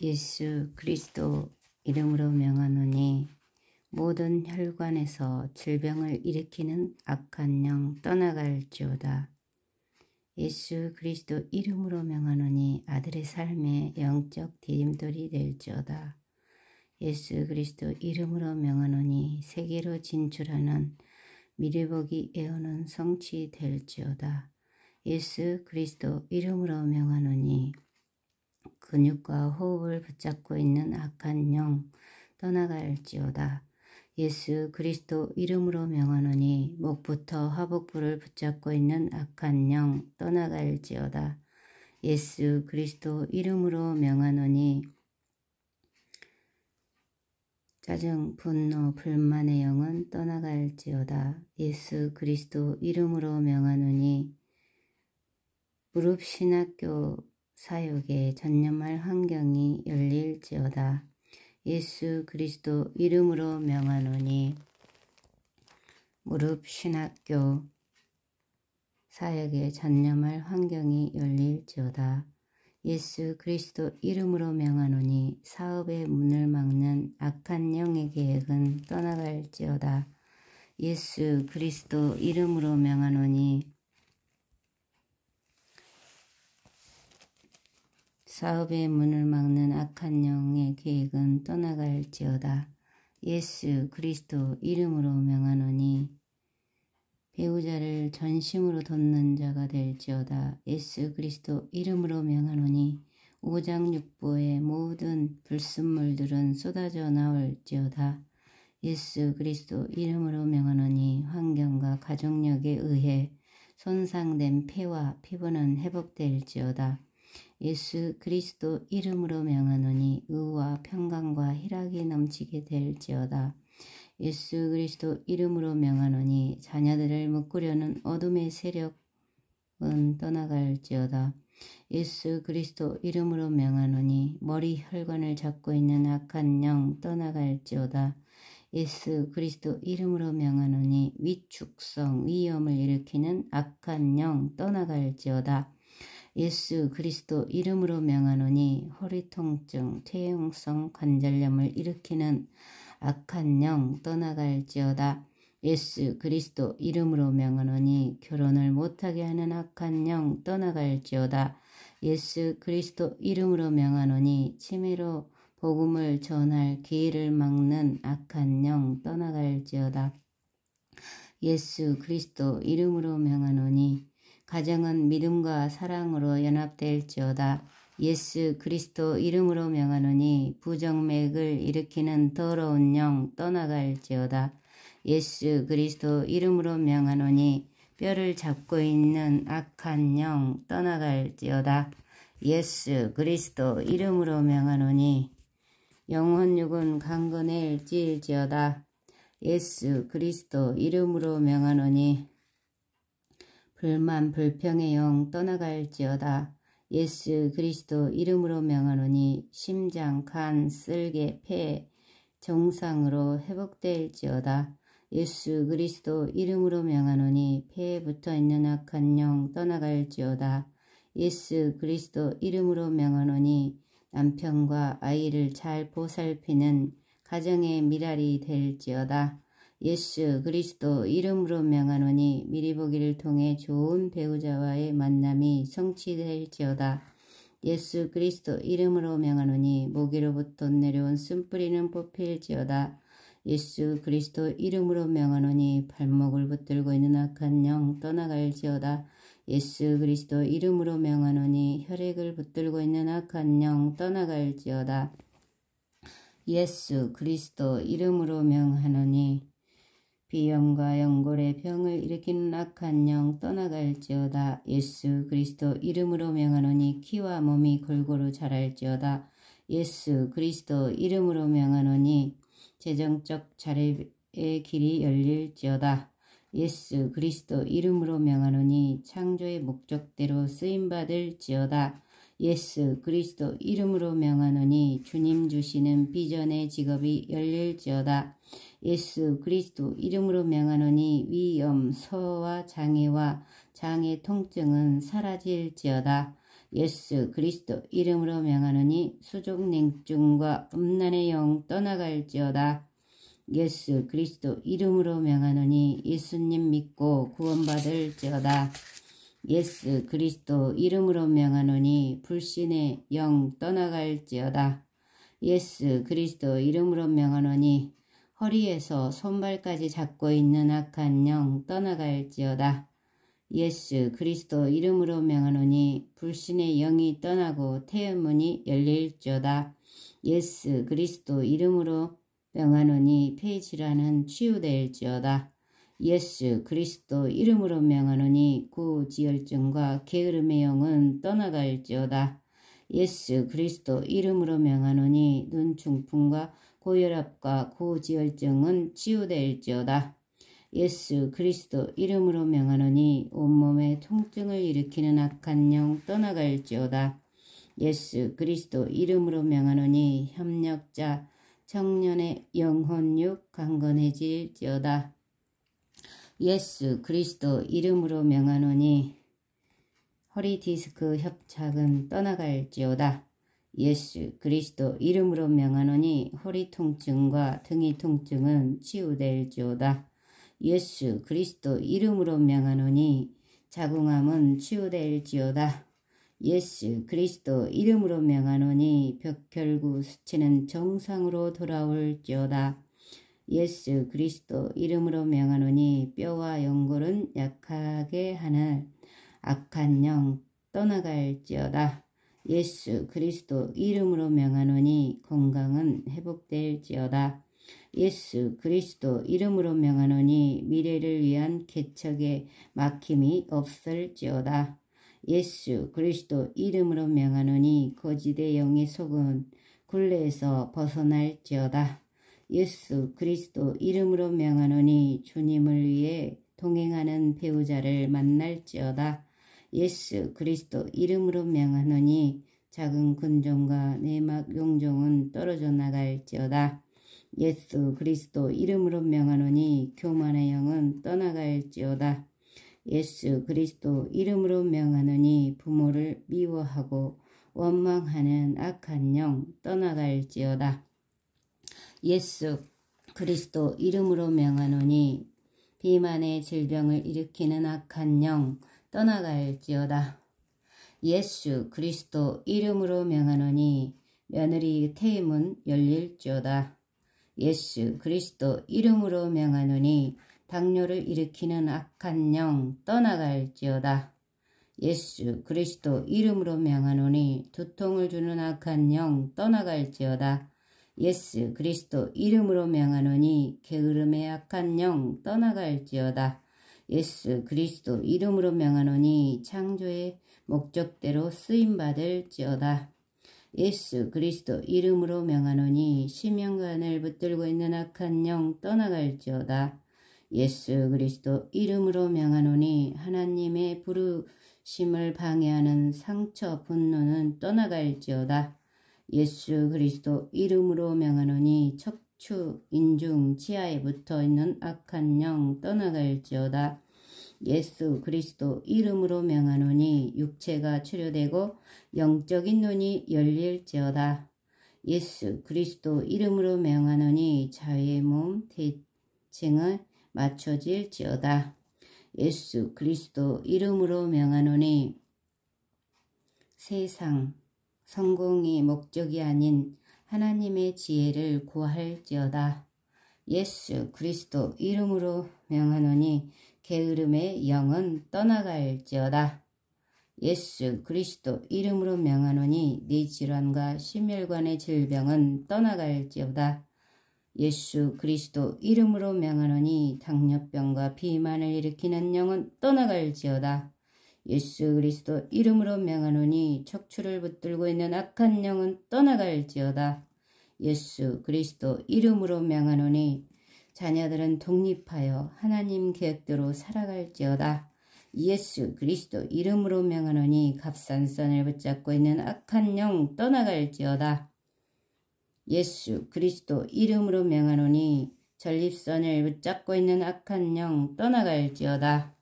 예수 그리스도 이름으로 명하노니 모든 혈관에서 질병을 일으키는 악한 영 떠나갈지어다. 예수 그리스도 이름으로 명하노니 아들의 삶에 영적 디딤돌이 될지어다. 예수 그리스도 이름으로 명하노니 세계로 진출하는 미래복이 애어는 성취 될지어다. 예수 그리스도 이름으로 명하노니 근육과 호흡을 붙잡고 있는 악한 영 떠나갈지어다. 예수 그리스도 이름으로 명하노니 목부터 화복부를 붙잡고 있는 악한 영 떠나갈지어다. 예수 그리스도 이름으로 명하노니 짜증, 분노, 불만의 영은 떠나갈지어다. 예수 그리스도 이름으로 명하노니 무릎 신학교 사역에 전념할 환경이 열릴지어다. 예수 그리스도 이름으로 명하노니 무릎 신학교 사역에 전념할 환경이 열릴지어다. 예수 그리스도 이름으로 명하노니 사업의 문을 막는 악한 영의 계획은 떠나갈지어다. 예수 그리스도 이름으로 명하노니 사업의 문을 막는 악한 영의 계획은 떠나갈지어다. 예수 그리스도 이름으로 명하노니 배우자를 전심으로 돕는 자가 될지어다. 예수 그리스도 이름으로 명하노니 오장육부의 모든 불순물들은 쏟아져 나올지어다. 예수 그리스도 이름으로 명하노니 환경과 가족력에 의해 손상된 폐와 피부는 회복될지어다. 예수 그리스도 이름으로 명하노니 의와 평강과 희락이 넘치게 될지어다. 예수 그리스도 이름으로 명하노니 자녀들을 묶으려는 어둠의 세력은 떠나갈지어다. 예수 그리스도 이름으로 명하노니 머리 혈관을 잡고 있는 악한 영 떠나갈지어다. 예수 그리스도 이름으로 명하노니 위축성 위험을 일으키는 악한 영 떠나갈지어다. 예수 그리스도 이름으로 명하노니 허리 통증, 퇴행성 관절염을 일으키는 악한 영 떠나갈지어다. 예수 그리스도 이름으로 명하노니 결혼을 못하게 하는 악한 영 떠나갈지어다. 예수 그리스도 이름으로 명하노니 치매로 복음을 전할 기회를 막는 악한 영 떠나갈지어다. 예수 그리스도 이름으로 명하노니 가정은 믿음과 사랑으로 연합될지어다. 예수 그리스도 이름으로 명하노니 부정맥을 일으키는 더러운 영 떠나갈지어다. 예수 그리스도 이름으로 명하노니 뼈를 잡고 있는 악한 영 떠나갈지어다. 예수 그리스도 이름으로 명하노니 영혼육은 강건해일지어다. 예수 그리스도 이름으로 명하노니 불만 불평의 영 떠나갈지어다. 예수 그리스도 이름으로 명하노니 심장, 간, 쓸개, 폐, 정상으로 회복될지어다. 예수 그리스도 이름으로 명하노니 폐에 붙어 있는 악한 영 떠나갈지어다. 예수 그리스도 이름으로 명하노니 남편과 아이를 잘 보살피는 가정의 미랄이 될지어다. 예수 그리스도 이름으로 명하노니 미리 보기를 통해 좋은 배우자와의 만남이 성취될지어다. 예수 그리스도 이름으로 명하노니 모기로부터 내려온 쓴뿌리는 뽑힐지어다. 예수 그리스도 이름으로 명하노니 발목을 붙들고 있는 악한 영 떠나갈지어다. 예수 그리스도 이름으로 명하노니 혈액을 붙들고 있는 악한 영 떠나갈지어다. 예수 그리스도 이름으로 명하노니 비염과 연골의 병을 일으키는 악한 영 떠나갈지어다. 예수 그리스도 이름으로 명하노니 키와 몸이 골고루 자랄지어다. 예수 그리스도 이름으로 명하노니 재정적 자립의 길이 열릴지어다. 예수 그리스도 이름으로 명하노니 창조의 목적대로 쓰임받을지어다. 예수 그리스도 이름으로 명하노니 주님 주시는 비전의 직업이 열릴지어다. 예수 그리스도 이름으로 명하노니 위염, 서와 장애와 장애 통증은 사라질지어다. 예수 그리스도 이름으로 명하노니 수족 냉증과 음란의 영 떠나갈지어다. 예수 그리스도 이름으로 명하노니 예수님 믿고 구원받을지어다. 예수 그리스도 이름으로 명하노니 불신의 영 떠나갈지어다. 예수 그리스도 이름으로 명하노니 허리에서 손발까지 잡고 있는 악한 영 떠나갈지어다. 예수 그리스도 이름으로 명하노니 불신의 영이 떠나고 태연문이 열릴지어다. 예수 그리스도 이름으로 명하노니 폐지라는 치유될지어다. 예수 그리스도 이름으로 명하노니 구지열증과 게으름의 영은 떠나갈지어다. 예수 그리스도 이름으로 명하노니 눈충풍과 고혈압과 고지혈증은 치유될지어다. 예수 그리스도 이름으로 명하노니 온몸에 통증을 일으키는 악한 영 떠나갈지어다. 예수 그리스도 이름으로 명하노니 협력자 청년의 영혼육 강건해질지어다. 예수 그리스도 이름으로 명하노니 허리 디스크 협착은 떠나갈지어다. 예수 그리스도 이름으로 명하노니 허리 통증과 등이 통증은 치유될지어다. 예수 그리스도 이름으로 명하노니 자궁암은 치유될지어다. 예수 그리스도 이름으로 명하노니 벽결구 수치는 정상으로 돌아올지어다. 예수 그리스도 이름으로 명하노니 뼈와 연골은 약하게 하늘 악한 영 떠나갈지어다. 예수 그리스도 이름으로 명하노니 건강은 회복될지어다. 예수 그리스도 이름으로 명하노니 미래를 위한 개척에 막힘이 없을지어다. 예수 그리스도 이름으로 명하노니 거지대 영의 속은 굴레에서 벗어날지어다. 예수 그리스도 이름으로 명하노니 주님을 위해 동행하는 배우자를 만날지어다. 예수 그리스도 이름으로 명하노니 작은 근종과 내막 용종은 떨어져 나갈지어다. 예수 그리스도 이름으로 명하노니 교만의 영은 떠나갈지어다. 예수 그리스도 이름으로 명하노니 부모를 미워하고 원망하는 악한 영 떠나갈지어다. 예수 그리스도 이름으로 명하노니 비만의 질병을 일으키는 악한 영 떠나갈지어다. 예수 그리스도 이름으로 명하노니 며느리의 퇴임은 열릴지어다. 예수 그리스도 이름으로 명하노니 당뇨를 일으키는 악한 영 떠나갈지어다. 예수 그리스도 이름으로 명하노니 두통을 주는 악한 영 떠나갈지어다. 예수 그리스도 이름으로 명하노니 게으름의 악한 영 떠나갈지어다. 예수 그리스도 이름으로 명하노니 창조의 목적대로 쓰임받을지어다. 예수 그리스도 이름으로 명하노니 심연관을 붙들고 있는 악한 영 떠나갈지어다. 예수 그리스도 이름으로 명하노니 하나님의 부르심을 방해하는 상처 분노는 떠나갈지어다. 예수 그리스도 이름으로 명하노니 척추 인중 치아에 붙어 있는 악한 영 떠나갈지어다. 예수 그리스도 이름으로 명하노니 육체가 치료되고 영적인 눈이 열릴지어다. 예수 그리스도 이름으로 명하노니 자유의 몸 대칭을 맞춰질지어다. 예수 그리스도 이름으로 명하노니 세상 성공이 목적이 아닌 하나님의 지혜를 구할지어다. 예수 그리스도 이름으로 명하노니 게으름의 영은 떠나갈지어다. 예수 그리스도 이름으로 명하노니 네 질환과 심혈관의 질병은 떠나갈지어다. 예수 그리스도 이름으로 명하노니 당뇨병과 비만을 일으키는 영은 떠나갈지어다. 예수 그리스도 이름으로 명하노니 척추를 붙들고 있는 악한 영은 떠나갈지어다. 예수 그리스도 이름으로 명하노니 자녀들은 독립하여 하나님 계획대로 살아갈지어다. 예수 그리스도 이름으로 명하노니 값싼선을 붙잡고 있는 악한 영 떠나갈지어다. 예수 그리스도 이름으로 명하노니 전립선을 붙잡고 있는 악한 영 떠나갈지어다.